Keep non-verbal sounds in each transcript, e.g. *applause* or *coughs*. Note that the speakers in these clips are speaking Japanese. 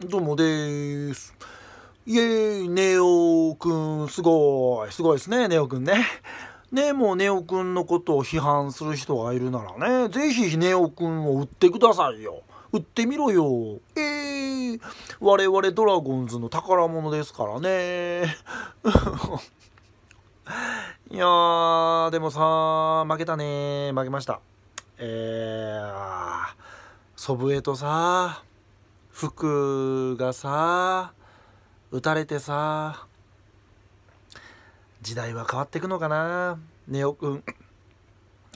どうもです。イエーイ、ネオくん、すごい。すごいですね、ネオくんね。ねもうネオくんのことを批判する人がいるならね、ぜひネオくんを売ってくださいよ。売ってみろよ。えー、我々ドラゴンズの宝物ですからね。*laughs* いやー、でもさ負けたね負けました。えー、祖父江とさ服がさ打たれてさ時代は変わっていくのかなネオくん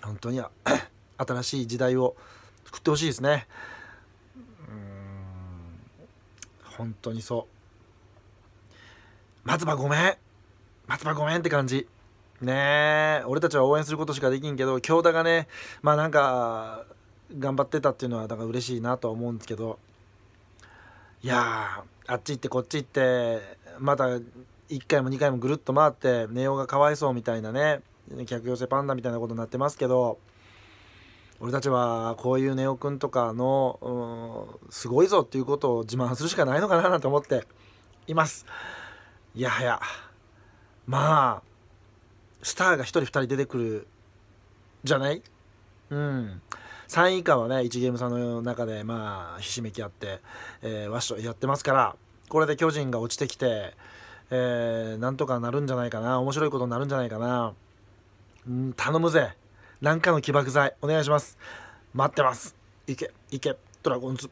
本当には *coughs* 新しい時代を作ってほしいですねうん本当にそう松葉ごめん松葉ごめんって感じねえ俺たちは応援することしかできんけど京田がねまあなんか頑張ってたっていうのはだから嬉しいなとは思うんですけどいやあっち行ってこっち行ってまた1回も2回もぐるっと回ってネオがかわいそうみたいなね客寄せパンダみたいなことになってますけど俺たちはこういうネオくんとかのすごいぞっていうことを自慢するしかないのかななんて思っていますいやはやまあスターが1人2人出てくるじゃないうん3位以下はね1ゲーム差の中でまあひしめき合って、えー、和紙とやってますからこれで巨人が落ちてきて、えー、なんとかなるんじゃないかな面白いことになるんじゃないかな、うん、頼むぜ何かの起爆剤お願いします待ってますいけいけドラゴンズ